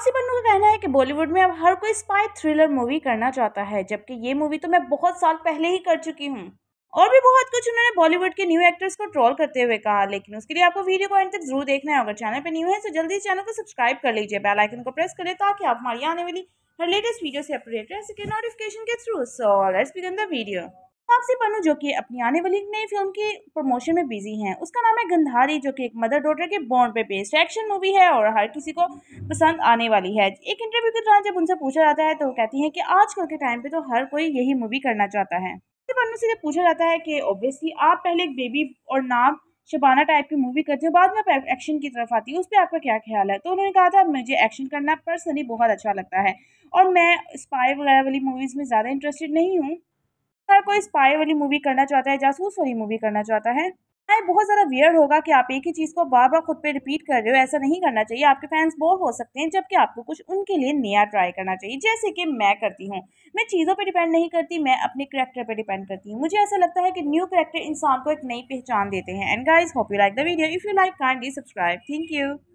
तापसी पन्नू का कहना है कि बॉलीवुड में अब हर कोई स्पाई थ्रिलर मूवी करना चाहता है जबकि ये मूवी तो मैं बहुत साल पहले ही कर चुकी हूँ और भी बहुत कुछ उन्होंने बॉलीवुड के न्यू एक्टर्स को ट्रोल करते हुए कहा लेकिन उसके लिए आपको वीडियो को एंड तक जरूर देखना है अगर चैनल पर न्यू है तो जल्दी चैनल को सब्सक्राइब कर लीजिए बेल आइकन को प्रेस करें ताकि आप हमारी आने वाली हर लेटेस्ट वीडियो से अपडेट रह सके नोटिफिकेशन के through so let's begin the video Taapsee Pannu जो कि अपनी आने वाली एक नई फिल्म की प्रमोशन में बिजी हैं उसका नाम है गंधारी जो कि एक मदर डॉटर के बॉन्ड पे बेस्ड एक्शन मूवी है और हर किसी को पसंद आने वाली है एक इंटरव्यू के दौरान जब उनसे पूछा जाता है तो वो कहती हैं कि आजकल के टाइम पे तो हर कोई यही मूवी करना चाहता है पन्नू से जब पूछा जाता है कि ऑब्वियसली आप पहले एक बेबी और नाम शबाना टाइप की मूवी करते हो बाद में आप एक्शन की तरफ आती हूँ उस पर आपका क्या ख्याल है तो उन्होंने कहा था मुझे एक्शन करना पर्सनली बहुत अच्छा लगता है और मैं स्पाई वगैरह वाली मूवीज़ में ज़्यादा इंटरेस्टेड नहीं हूँ हर कोई स्पाई वाली मूवी करना चाहता है जासूस वाली मूवी करना चाहता है हाँ बहुत ज़्यादा वियर्ड होगा कि आप एक ही चीज़ को बार बार खुद पे रिपीट कर रहे हो ऐसा नहीं करना चाहिए आपके फैंस बोर हो सकते हैं जबकि आपको कुछ उनके लिए नया ट्राई करना चाहिए जैसे कि मैं करती हूँ मैं चीज़ों पे डिपेंड नहीं करती मैं अपने करेक्टर पे डिपेंड करती हूँ मुझे ऐसा लगता है कि न्यू करेक्टर इंसान को एक नई पहचान देते हैं and guys hope you like the video if you like kindly subscribe thank you